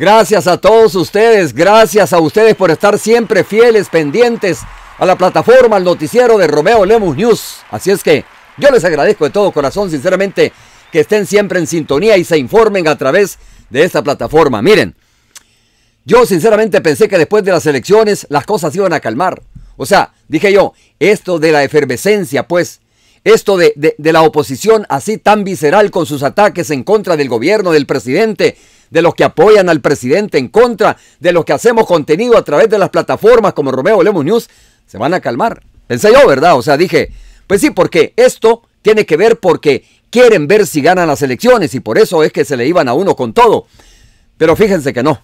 Gracias a todos ustedes, gracias a ustedes por estar siempre fieles, pendientes a la plataforma, al noticiero de Romeo Lemus News. Así es que yo les agradezco de todo corazón, sinceramente, que estén siempre en sintonía y se informen a través de esta plataforma. Miren, yo sinceramente pensé que después de las elecciones las cosas iban a calmar. O sea, dije yo, esto de la efervescencia, pues, esto de, de la oposición así tan visceral con sus ataques en contra del gobierno, del presidente, de los que apoyan al presidente, en contra de los que hacemos contenido a través de las plataformas como Romeo Lemos News, se van a calmar. Pensé yo, ¿verdad? O sea, dije, pues sí, porque esto tiene que ver porque quieren ver si ganan las elecciones y por eso es que se le iban a uno con todo. Pero fíjense que no.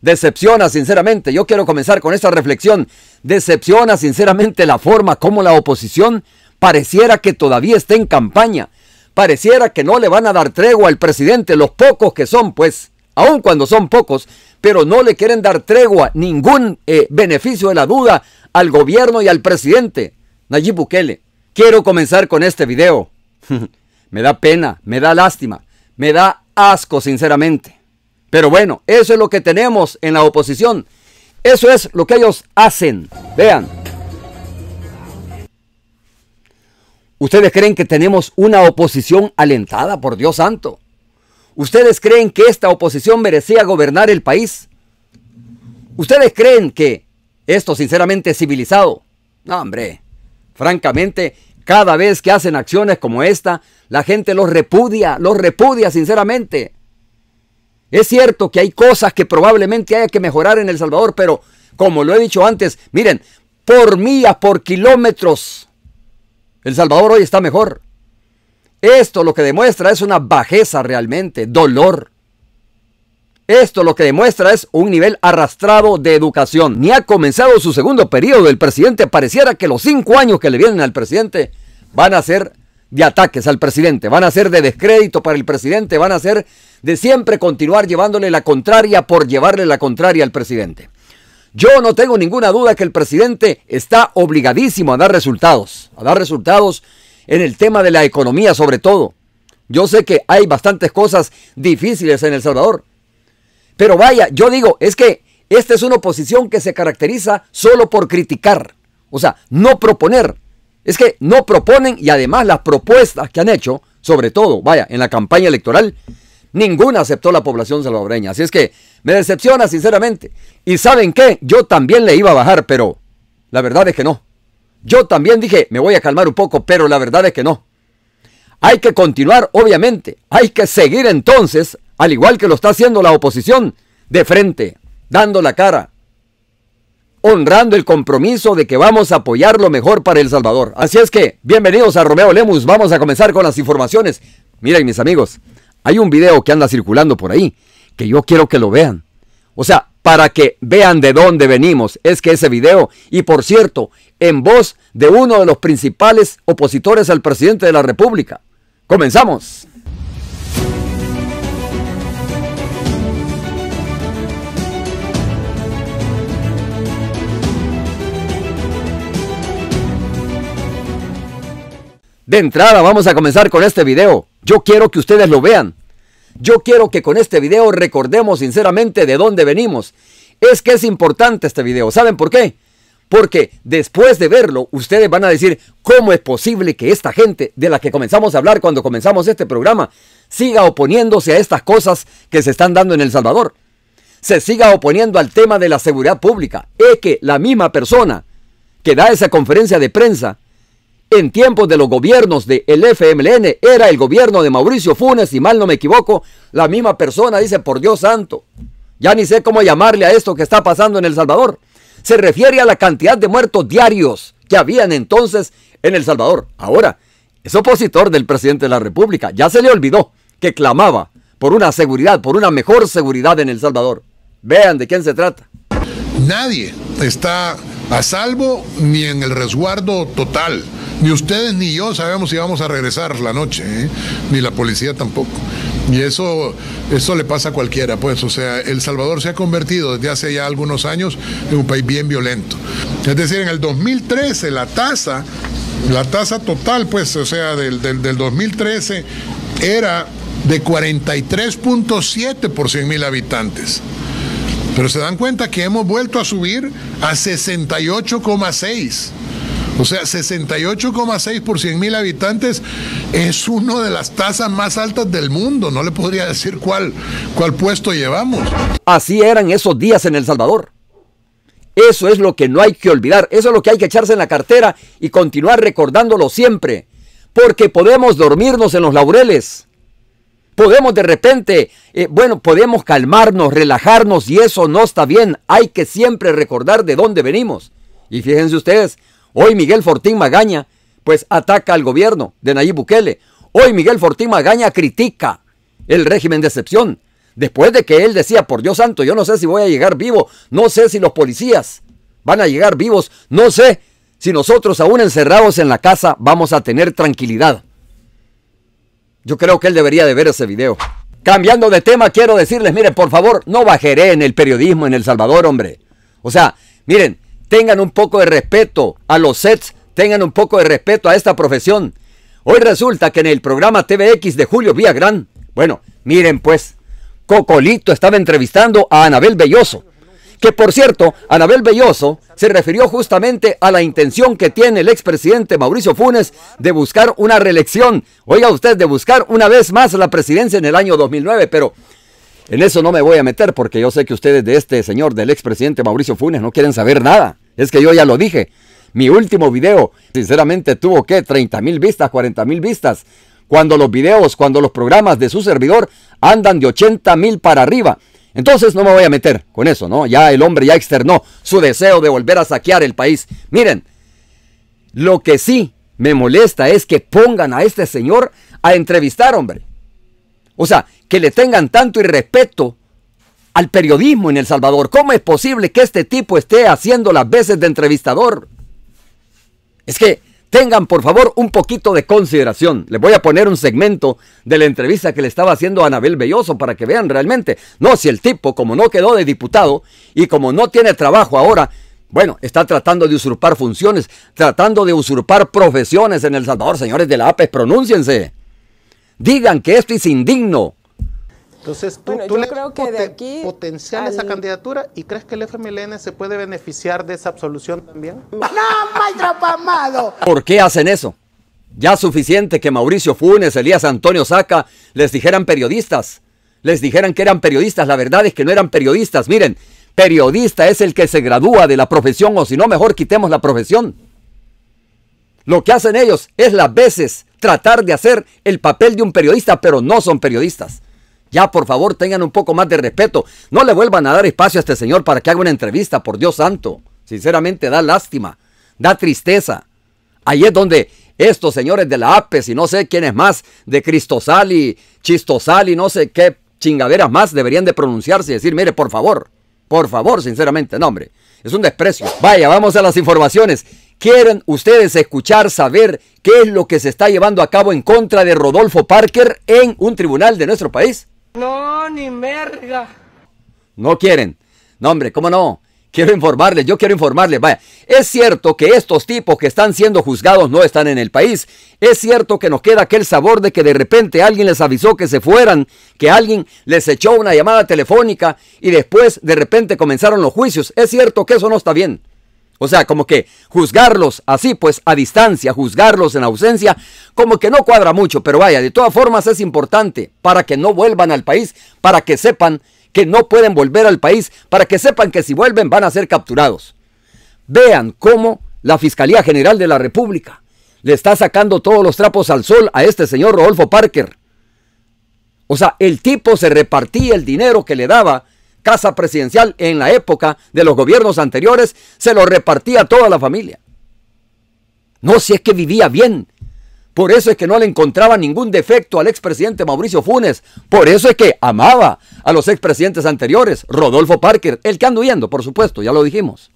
Decepciona sinceramente, yo quiero comenzar con esta reflexión, decepciona sinceramente la forma como la oposición pareciera que todavía está en campaña pareciera que no le van a dar tregua al presidente, los pocos que son, pues, aun cuando son pocos, pero no le quieren dar tregua, ningún eh, beneficio de la duda al gobierno y al presidente Nayib Bukele. Quiero comenzar con este video. me da pena, me da lástima, me da asco, sinceramente. Pero bueno, eso es lo que tenemos en la oposición. Eso es lo que ellos hacen. Vean. ¿Ustedes creen que tenemos una oposición alentada por Dios Santo? ¿Ustedes creen que esta oposición merecía gobernar el país? ¿Ustedes creen que esto sinceramente es civilizado? No, hombre. Francamente, cada vez que hacen acciones como esta, la gente los repudia, los repudia sinceramente. Es cierto que hay cosas que probablemente haya que mejorar en El Salvador, pero como lo he dicho antes, miren, por millas, por kilómetros, el Salvador hoy está mejor. Esto lo que demuestra es una bajeza realmente, dolor. Esto lo que demuestra es un nivel arrastrado de educación. Ni ha comenzado su segundo periodo el presidente. Pareciera que los cinco años que le vienen al presidente van a ser de ataques al presidente, van a ser de descrédito para el presidente, van a ser de siempre continuar llevándole la contraria por llevarle la contraria al presidente. Yo no tengo ninguna duda que el presidente está obligadísimo a dar resultados, a dar resultados en el tema de la economía sobre todo. Yo sé que hay bastantes cosas difíciles en El Salvador. Pero vaya, yo digo, es que esta es una oposición que se caracteriza solo por criticar, o sea, no proponer. Es que no proponen y además las propuestas que han hecho, sobre todo, vaya, en la campaña electoral, Ninguna aceptó la población salvadoreña. Así es que me decepciona sinceramente. Y saben qué, yo también le iba a bajar, pero la verdad es que no. Yo también dije, me voy a calmar un poco, pero la verdad es que no. Hay que continuar, obviamente. Hay que seguir entonces, al igual que lo está haciendo la oposición, de frente, dando la cara, honrando el compromiso de que vamos a apoyar lo mejor para El Salvador. Así es que, bienvenidos a Romeo Lemus. Vamos a comenzar con las informaciones. Miren, mis amigos, hay un video que anda circulando por ahí, que yo quiero que lo vean. O sea, para que vean de dónde venimos, es que ese video, y por cierto, en voz de uno de los principales opositores al presidente de la República. Comenzamos. De entrada vamos a comenzar con este video. Yo quiero que ustedes lo vean. Yo quiero que con este video recordemos sinceramente de dónde venimos. Es que es importante este video. ¿Saben por qué? Porque después de verlo, ustedes van a decir, ¿cómo es posible que esta gente de la que comenzamos a hablar cuando comenzamos este programa siga oponiéndose a estas cosas que se están dando en El Salvador? Se siga oponiendo al tema de la seguridad pública. Es que la misma persona que da esa conferencia de prensa en tiempos de los gobiernos del FMLN, era el gobierno de Mauricio Funes, si mal no me equivoco, la misma persona dice, por Dios santo, ya ni sé cómo llamarle a esto que está pasando en El Salvador. Se refiere a la cantidad de muertos diarios que habían entonces en El Salvador. Ahora, es opositor del presidente de la República. Ya se le olvidó que clamaba por una seguridad, por una mejor seguridad en El Salvador. Vean de quién se trata. Nadie está a salvo ni en el resguardo total. Ni ustedes ni yo sabemos si vamos a regresar la noche, ¿eh? ni la policía tampoco. Y eso, eso le pasa a cualquiera, pues, o sea, El Salvador se ha convertido desde hace ya algunos años en un país bien violento. Es decir, en el 2013 la tasa, la tasa total, pues, o sea, del, del 2013 era de 43.7 por 100 mil habitantes. Pero se dan cuenta que hemos vuelto a subir a 68,6. O sea, 68,6 por 100 mil habitantes es una de las tasas más altas del mundo. No le podría decir cuál, cuál puesto llevamos. Así eran esos días en El Salvador. Eso es lo que no hay que olvidar. Eso es lo que hay que echarse en la cartera y continuar recordándolo siempre. Porque podemos dormirnos en los laureles. Podemos de repente, eh, bueno, podemos calmarnos, relajarnos y eso no está bien. Hay que siempre recordar de dónde venimos. Y fíjense ustedes, Hoy Miguel Fortín Magaña, pues ataca al gobierno de Nayib Bukele. Hoy Miguel Fortín Magaña critica el régimen de excepción. Después de que él decía, por Dios santo, yo no sé si voy a llegar vivo, no sé si los policías van a llegar vivos, no sé si nosotros aún encerrados en la casa vamos a tener tranquilidad. Yo creo que él debería de ver ese video. Cambiando de tema, quiero decirles, miren, por favor, no bajaré en el periodismo en El Salvador, hombre. O sea, miren, tengan un poco de respeto a los sets, tengan un poco de respeto a esta profesión. Hoy resulta que en el programa TVX de Julio Villagrán, bueno, miren pues, Cocolito estaba entrevistando a Anabel Belloso. Que por cierto, Anabel Belloso se refirió justamente a la intención que tiene el expresidente Mauricio Funes de buscar una reelección. Oiga usted, de buscar una vez más la presidencia en el año 2009, pero en eso no me voy a meter porque yo sé que ustedes de este señor, del expresidente Mauricio Funes, no quieren saber nada. Es que yo ya lo dije. Mi último video, sinceramente, tuvo que 30 mil vistas, 40 mil vistas. Cuando los videos, cuando los programas de su servidor andan de 80 mil para arriba. Entonces no me voy a meter con eso, ¿no? Ya el hombre ya externó su deseo de volver a saquear el país. Miren, lo que sí me molesta es que pongan a este señor a entrevistar, hombre. O sea, que le tengan tanto irrespeto al periodismo en El Salvador. ¿Cómo es posible que este tipo esté haciendo las veces de entrevistador? Es que tengan por favor un poquito de consideración. Les voy a poner un segmento de la entrevista que le estaba haciendo a Anabel Belloso para que vean realmente. No, si el tipo, como no quedó de diputado y como no tiene trabajo ahora, bueno, está tratando de usurpar funciones, tratando de usurpar profesiones en El Salvador. Señores de la APES, pronúnciense digan que esto es indigno. Entonces, tú, le creo que aquí potencial esa candidatura y crees que el FMLN se puede beneficiar de esa absolución también. ¡No, maestro amado! ¿Por qué hacen eso? Ya suficiente que Mauricio Funes, Elías Antonio Saca les dijeran periodistas. Les dijeran que eran periodistas. La verdad es que no eran periodistas. Miren, periodista es el que se gradúa de la profesión o si no, mejor quitemos la profesión. Lo que hacen ellos es las veces tratar de hacer el papel de un periodista, pero no son periodistas. Ya, por favor, tengan un poco más de respeto. No le vuelvan a dar espacio a este señor para que haga una entrevista, por Dios santo. Sinceramente, da lástima, da tristeza. Ahí es donde estos señores de la APES y no sé quién es más, de y chistosal y no sé qué chingaderas más, deberían de pronunciarse y decir, mire, por favor, por favor, sinceramente, no, hombre, es un desprecio. Vaya, vamos a las informaciones. ¿Quieren ustedes escuchar, saber qué es lo que se está llevando a cabo en contra de Rodolfo Parker en un tribunal de nuestro país? No, ni merda. No quieren. No, hombre, ¿cómo no? Quiero informarles, yo quiero informarles. Vaya, es cierto que estos tipos que están siendo juzgados no están en el país. Es cierto que nos queda aquel sabor de que de repente alguien les avisó que se fueran, que alguien les echó una llamada telefónica y después de repente comenzaron los juicios. Es cierto que eso no está bien. O sea, como que juzgarlos así, pues a distancia, juzgarlos en ausencia, como que no cuadra mucho, pero vaya, de todas formas es importante para que no vuelvan al país, para que sepan que no pueden volver al país, para que sepan que si vuelven van a ser capturados. Vean cómo la Fiscalía General de la República le está sacando todos los trapos al sol a este señor Rodolfo Parker. O sea, el tipo se repartía el dinero que le daba casa presidencial en la época de los gobiernos anteriores se lo repartía a toda la familia. No, si es que vivía bien. Por eso es que no le encontraba ningún defecto al expresidente Mauricio Funes. Por eso es que amaba a los expresidentes anteriores, Rodolfo Parker, el que ando yendo, por supuesto, ya lo dijimos.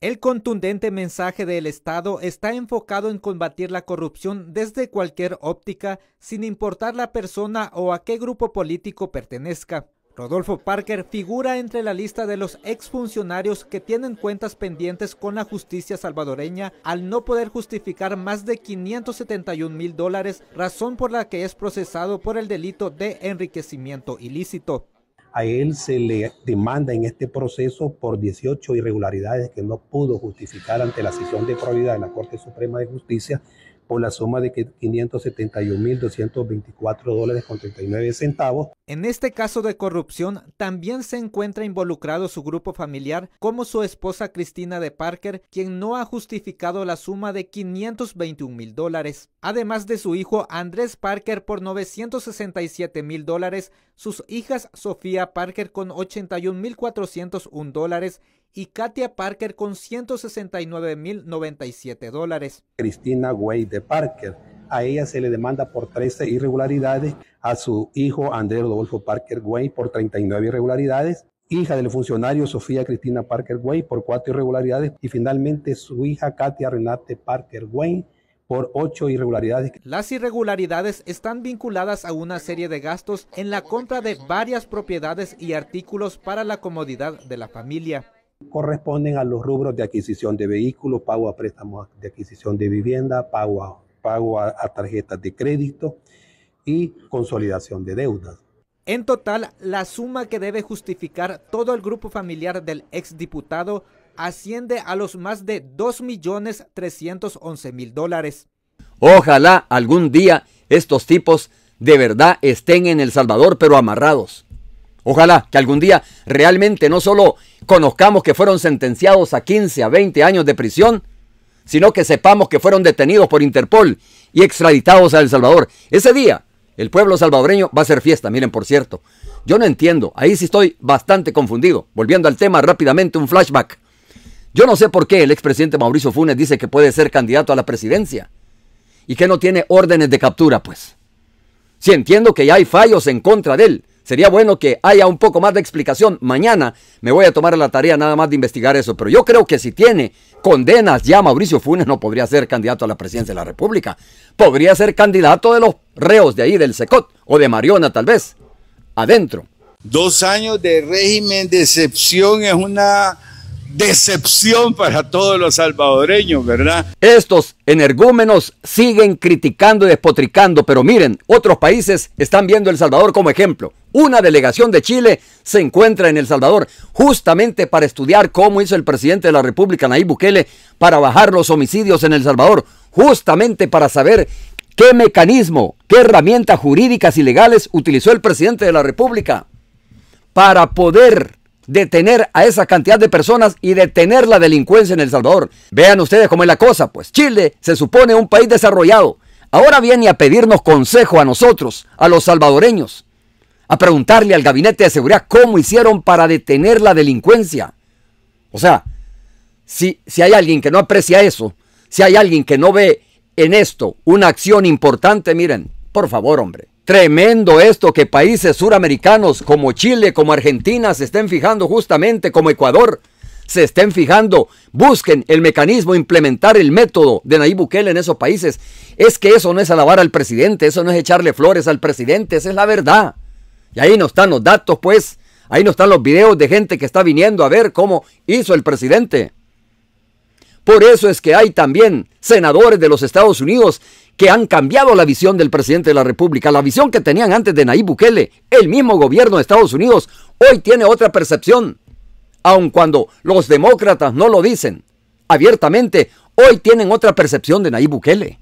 El contundente mensaje del Estado está enfocado en combatir la corrupción desde cualquier óptica, sin importar la persona o a qué grupo político pertenezca. Rodolfo Parker figura entre la lista de los exfuncionarios que tienen cuentas pendientes con la justicia salvadoreña al no poder justificar más de 571 mil dólares, razón por la que es procesado por el delito de enriquecimiento ilícito. A él se le demanda en este proceso por 18 irregularidades que no pudo justificar ante la sesión de probidad de la Corte Suprema de Justicia por la suma de 571.224 dólares con 39 centavos. En este caso de corrupción también se encuentra involucrado su grupo familiar como su esposa Cristina de Parker, quien no ha justificado la suma de 521 mil dólares, además de su hijo Andrés Parker por 967 mil dólares, sus hijas Sofía Parker con 81 mil 401 dólares y Katia Parker con 169.097 dólares. Cristina Way de Parker. A ella se le demanda por 13 irregularidades, a su hijo Andrés Rodolfo Parker Way por 39 irregularidades, hija del funcionario Sofía Cristina Parker Way por 4 irregularidades y finalmente su hija Katia Renate Parker Way por ocho irregularidades. Las irregularidades están vinculadas a una serie de gastos en la compra de varias propiedades y artículos para la comodidad de la familia corresponden a los rubros de adquisición de vehículos, pago a préstamos de adquisición de vivienda, pago a, pago a, tarjetas de crédito y consolidación de deudas. En total, la suma que debe justificar todo el grupo familiar del exdiputado asciende a los más de 2.311.000 dólares. Ojalá algún día estos tipos de verdad estén en El Salvador, pero amarrados. Ojalá que algún día realmente no solo conozcamos que fueron sentenciados a 15 a 20 años de prisión, sino que sepamos que fueron detenidos por Interpol y extraditados a El Salvador. Ese día, el pueblo salvadoreño va a ser fiesta, miren, por cierto. Yo no entiendo, ahí sí estoy bastante confundido. Volviendo al tema rápidamente, un flashback. Yo no sé por qué el expresidente Mauricio Funes dice que puede ser candidato a la presidencia y que no tiene órdenes de captura, pues. Si entiendo que ya hay fallos en contra de él, Sería bueno que haya un poco más de explicación. Mañana me voy a tomar la tarea nada más de investigar eso. Pero yo creo que si tiene condenas ya Mauricio Funes no podría ser candidato a la presidencia de la República. Podría ser candidato de los reos de ahí, del SECOT o de Mariona tal vez. Adentro. Dos años de régimen de excepción es una decepción para todos los salvadoreños, ¿verdad? Estos energúmenos siguen criticando y despotricando, pero miren, otros países están viendo El Salvador como ejemplo. Una delegación de Chile se encuentra en El Salvador justamente para estudiar cómo hizo el presidente de la República, Nayib Bukele, para bajar los homicidios en El Salvador, justamente para saber qué mecanismo, qué herramientas jurídicas y legales utilizó el presidente de la República para poder detener a esa cantidad de personas y detener la delincuencia en El Salvador. Vean ustedes cómo es la cosa, pues Chile se supone un país desarrollado. Ahora viene a pedirnos consejo a nosotros, a los salvadoreños, a preguntarle al gabinete de seguridad cómo hicieron para detener la delincuencia. O sea, si, si hay alguien que no aprecia eso, si hay alguien que no ve en esto una acción importante, miren, por favor, hombre, Tremendo esto que países suramericanos como Chile, como Argentina se estén fijando justamente, como Ecuador, se estén fijando, busquen el mecanismo, implementar el método de Nayib Bukele en esos países. Es que eso no es alabar al presidente, eso no es echarle flores al presidente, esa es la verdad. Y ahí no están los datos, pues. Ahí no están los videos de gente que está viniendo a ver cómo hizo el presidente. Por eso es que hay también senadores de los Estados Unidos que han cambiado la visión del presidente de la República, la visión que tenían antes de Nayib Bukele, el mismo gobierno de Estados Unidos, hoy tiene otra percepción. Aun cuando los demócratas no lo dicen abiertamente, hoy tienen otra percepción de Nayib Bukele,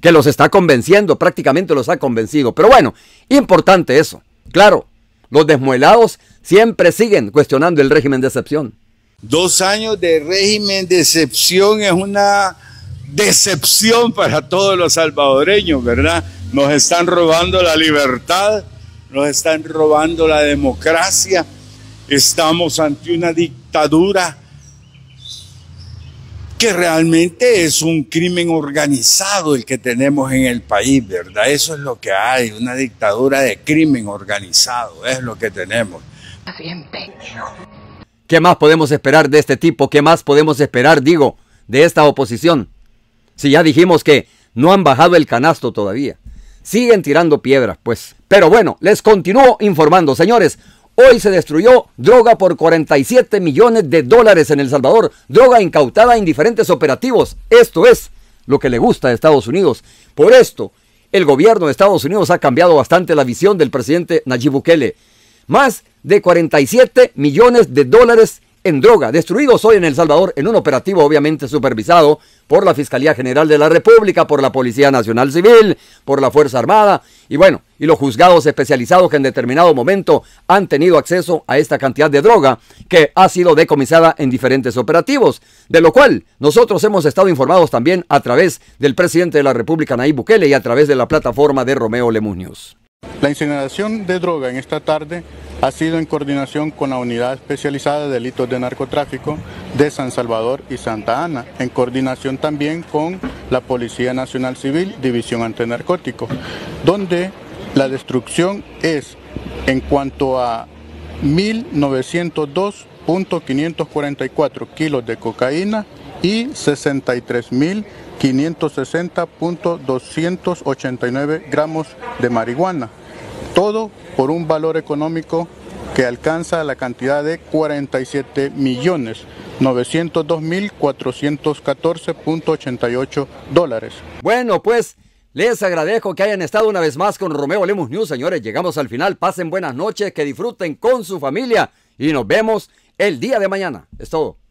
que los está convenciendo, prácticamente los ha convencido. Pero bueno, importante eso. Claro, los desmuelados siempre siguen cuestionando el régimen de excepción. Dos años de régimen de excepción es una decepción para todos los salvadoreños, ¿verdad? Nos están robando la libertad, nos están robando la democracia, estamos ante una dictadura que realmente es un crimen organizado el que tenemos en el país, ¿verdad? Eso es lo que hay, una dictadura de crimen organizado, es lo que tenemos. ¿Qué más podemos esperar de este tipo? ¿Qué más podemos esperar, digo, de esta oposición? Si ya dijimos que no han bajado el canasto todavía. Siguen tirando piedras, pues. Pero bueno, les continúo informando, señores. Hoy se destruyó droga por 47 millones de dólares en El Salvador, droga incautada en diferentes operativos. Esto es lo que le gusta a Estados Unidos. Por esto, el gobierno de Estados Unidos ha cambiado bastante la visión del presidente Nayib Bukele. Más de 47 millones de dólares en droga, destruidos hoy en El Salvador en un operativo obviamente supervisado por la Fiscalía General de la República, por la Policía Nacional Civil, por la Fuerza Armada y bueno, y los juzgados especializados que en determinado momento han tenido acceso a esta cantidad de droga que ha sido decomisada en diferentes operativos, de lo cual nosotros hemos estado informados también a través del presidente de la República Nayib Bukele y a través de la plataforma de Romeo Lemus la incineración de droga en esta tarde ha sido en coordinación con la Unidad Especializada de Delitos de Narcotráfico de San Salvador y Santa Ana, en coordinación también con la Policía Nacional Civil, División Antinarcótico, donde la destrucción es en cuanto a 1902.544 kilos de cocaína y 63.000 560.289 gramos de marihuana, todo por un valor económico que alcanza la cantidad de 47.902.414.88 millones dólares. Bueno, pues les agradezco que hayan estado una vez más con Romeo Lemus News, señores. Llegamos al final. Pasen buenas noches, que disfruten con su familia y nos vemos el día de mañana. Es todo.